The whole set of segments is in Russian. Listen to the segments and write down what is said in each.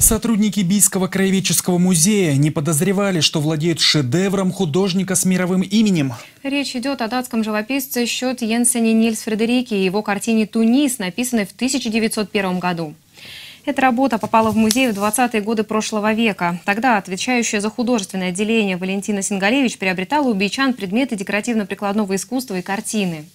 Сотрудники Бийского краеведческого музея не подозревали, что владеют шедевром художника с мировым именем. Речь идет о датском живописце Счет Йенсене Нильс Фредерике и его картине «Тунис», написанной в 1901 году. Эта работа попала в музей в 20-е годы прошлого века. Тогда отвечающая за художественное отделение Валентина Сингалевич приобретала у бичан предметы декоративно-прикладного искусства и картины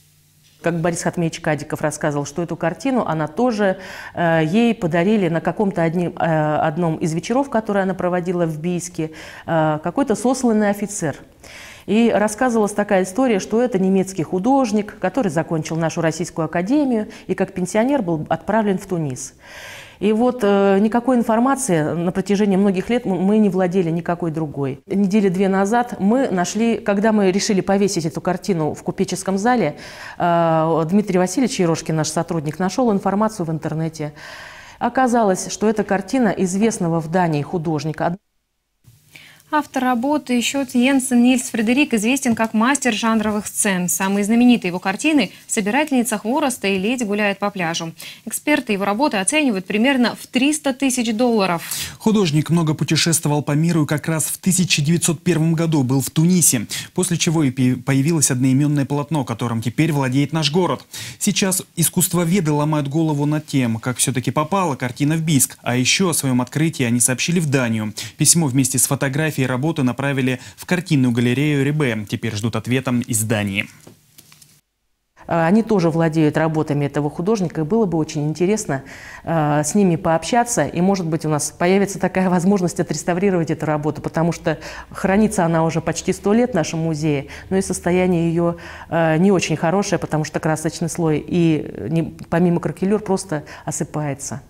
как Борис Хатмеевич Кадиков рассказывал, что эту картину она тоже э, ей подарили на каком-то одним, э, одном из вечеров, которые она проводила в Бийске, э, какой-то сосланный офицер. И рассказывалась такая история, что это немецкий художник, который закончил нашу Российскую академию и как пенсионер был отправлен в Тунис. И вот э, никакой информации на протяжении многих лет мы не владели никакой другой. Недели две назад мы нашли, когда мы решили повесить эту картину в купеческом зале, э, Дмитрий Васильевич Ерошкин, наш сотрудник, нашел информацию в интернете. Оказалось, что эта картина известного в Дании художника. Автор работы еще Йенсен Нильс Фредерик известен как мастер жанровых сцен. Самые знаменитые его картины «Собирательница хвороста» и «Леди гуляет по пляжу». Эксперты его работы оценивают примерно в 300 тысяч долларов. Художник много путешествовал по миру и как раз в 1901 году был в Тунисе, после чего и появилось одноименное полотно, которым теперь владеет наш город. Сейчас искусствоведы ломают голову над тем, как все-таки попала картина в Биск. А еще о своем открытии они сообщили в Данию. Письмо вместе с фотографией Такие работы направили в картинную галерею Рибе. Теперь ждут ответа издания. Э, они тоже владеют работами этого художника. Было бы очень интересно э, с ними пообщаться. И, может быть, у нас появится такая возможность отреставрировать эту работу, потому что хранится она уже почти сто лет в нашем музее, но и состояние ее э, не очень хорошее, потому что красочный слой и э, не, помимо кракелюр просто осыпается.